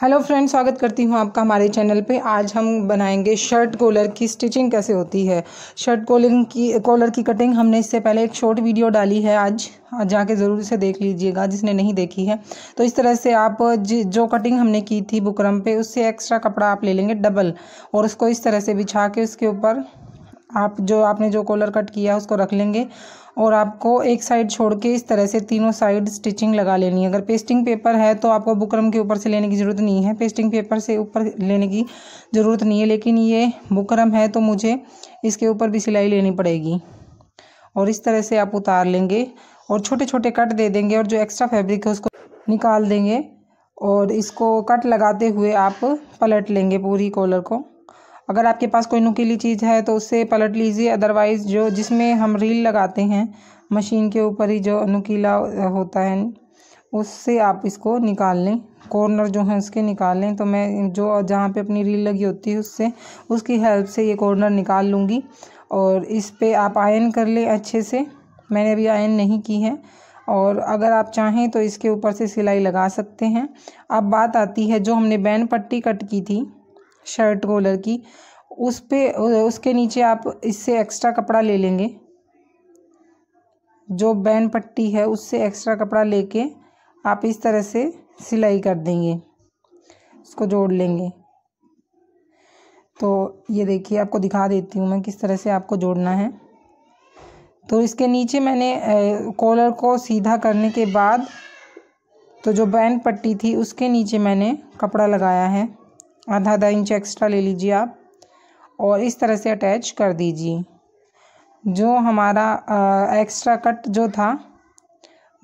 hello friend स्वागत करती हूँ आपका हमारे चैनल पे आज हम बनाएंगे शर्ट कॉलर की स्टिचिंग कैसे होती है शर्ट कॉलर की कॉलर की कटिंग हमने इससे पहले एक शॉर्ट वीडियो डाली है आज जाके ज़रूर से देख लीजिएगा जिसने नहीं देखी है तो इस तरह से आप जो कटिंग हमने की थी बुकरम पे उससे एक्स्ट्रा कपड़ा आप ले लेंगे डबल और उसको इस तरह से बिछा के उसके ऊपर आप जो आपने जो कॉलर कट किया उसको रख लेंगे और आपको एक साइड छोड़ के इस तरह से तीनों साइड स्टिचिंग लगा लेनी है अगर पेस्टिंग पेपर है तो आपको बुकरम के ऊपर से लेने की ज़रूरत नहीं है पेस्टिंग पेपर से ऊपर लेने की ज़रूरत नहीं है लेकिन ये बुकरम है तो मुझे इसके ऊपर भी सिलाई लेनी पड़ेगी और इस तरह से आप उतार लेंगे और छोटे छोटे कट दे देंगे और जो एक्स्ट्रा फैब्रिक है उसको निकाल देंगे और इसको कट लगाते हुए आप पलट लेंगे पूरी कॉलर को अगर आपके पास कोई नुकीली चीज़ है तो उससे पलट लीजिए अदरवाइज़ जो जिसमें हम रील लगाते हैं मशीन के ऊपर ही जो नुकीला होता है उससे आप इसको निकाल लें कॉर्नर जो है उसके निकाल लें तो मैं जो जहाँ पे अपनी रील लगी होती है उससे उसकी हेल्प से ये कॉर्नर निकाल लूँगी और इस पर आप आयन कर लें अच्छे से मैंने अभी आयन नहीं की है और अगर आप चाहें तो इसके ऊपर से सिलाई लगा सकते हैं अब बात आती है जो हमने बैन पट्टी कट की थी शर्ट कॉलर की उस पे उसके नीचे आप इससे एक्स्ट्रा कपड़ा ले लेंगे जो बैन पट्टी है उससे एक्स्ट्रा कपड़ा लेके आप इस तरह से सिलाई कर देंगे इसको जोड़ लेंगे तो ये देखिए आपको दिखा देती हूँ मैं किस तरह से आपको जोड़ना है तो इसके नीचे मैंने कॉलर को सीधा करने के बाद तो जो बैन पट्टी थी उसके नीचे मैंने कपड़ा लगाया है आधा आधा इंच एक्स्ट्रा ले लीजिए आप और इस तरह से अटैच कर दीजिए जो हमारा आ, एक्स्ट्रा कट जो था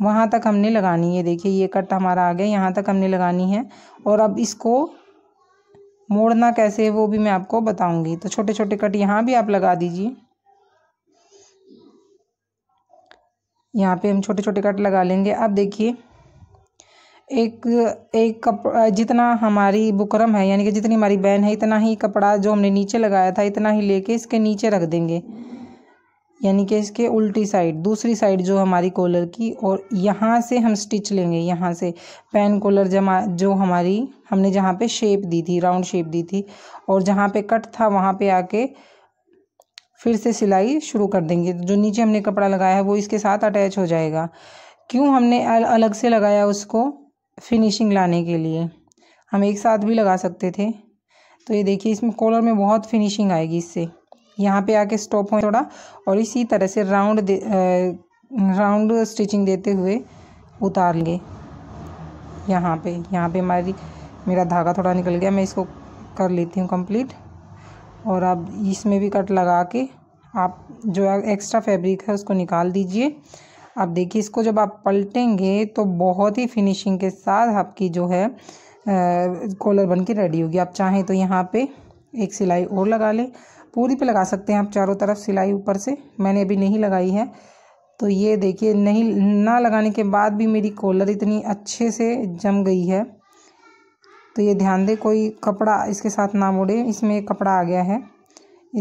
वहाँ तक हमने लगानी है देखिए ये कट हमारा आ गया यहाँ तक हमने लगानी है और अब इसको मोड़ना कैसे है वो भी मैं आपको बताऊंगी तो छोटे छोटे कट यहाँ भी आप लगा दीजिए यहाँ पे हम छोटे छोटे कट लगा लेंगे अब देखिए एक एक कप जितना हमारी बुकरम है यानी कि जितनी हमारी बैन है इतना ही कपड़ा जो हमने नीचे लगाया था इतना ही लेके इसके नीचे रख देंगे यानी कि इसके उल्टी साइड दूसरी साइड जो हमारी कॉलर की और यहाँ से हम स्टिच लेंगे यहाँ से पैन कॉलर जमा जो हमारी हमने जहाँ पे शेप दी थी राउंड शेप दी थी और जहाँ पे कट था वहाँ पे आके फिर से सिलाई शुरू कर देंगे जो नीचे हमने कपड़ा लगाया है वो इसके साथ अटैच हो जाएगा क्यों हमने अलग से लगाया उसको फिनिशिंग लाने के लिए हम एक साथ भी लगा सकते थे तो ये देखिए इसमें कॉलर में बहुत फिनिशिंग आएगी इससे यहाँ पे आके स्टॉप हो थोड़ा और इसी तरह से राउंड दे, राउंड स्टिचिंग देते हुए उतार लेंगे यहाँ पे यहाँ पे हमारी मेरा धागा थोड़ा निकल गया मैं इसको कर लेती हूँ कंप्लीट और अब इसमें भी कट लगा के आप जो एक्स्ट्रा फैब्रिक है उसको निकाल दीजिए आप देखिए इसको जब आप पलटेंगे तो बहुत ही फिनिशिंग के साथ आपकी जो है कॉलर बन के रेडी होगी आप चाहें तो यहाँ पे एक सिलाई और लगा लें पूरी पे लगा सकते हैं आप चारों तरफ सिलाई ऊपर से मैंने अभी नहीं लगाई है तो ये देखिए नहीं ना लगाने के बाद भी मेरी कॉलर इतनी अच्छे से जम गई है तो ये ध्यान दें कोई कपड़ा इसके साथ ना मुड़े इसमें कपड़ा आ गया है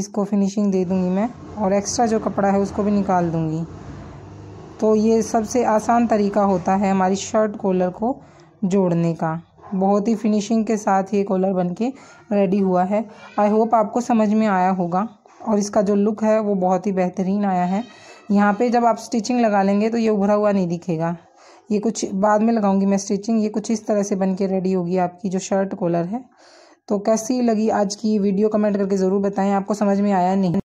इसको फिनिशिंग दे दूँगी मैं और एक्स्ट्रा जो कपड़ा है उसको भी निकाल दूँगी तो ये सबसे आसान तरीका होता है हमारी शर्ट कॉलर को जोड़ने का बहुत ही फिनिशिंग के साथ ये कॉलर बनके रेडी हुआ है आई होप आपको समझ में आया होगा और इसका जो लुक है वो बहुत ही बेहतरीन आया है यहाँ पे जब आप स्टिचिंग लगा लेंगे तो ये उभरा हुआ नहीं दिखेगा ये कुछ बाद में लगाऊंगी मैं स्टिचिंग ये कुछ इस तरह से बन के रेडी होगी आपकी जो शर्ट कॉलर है तो कैसी लगी आज की वीडियो कमेंट करके ज़रूर बताएं आपको समझ में आया नहीं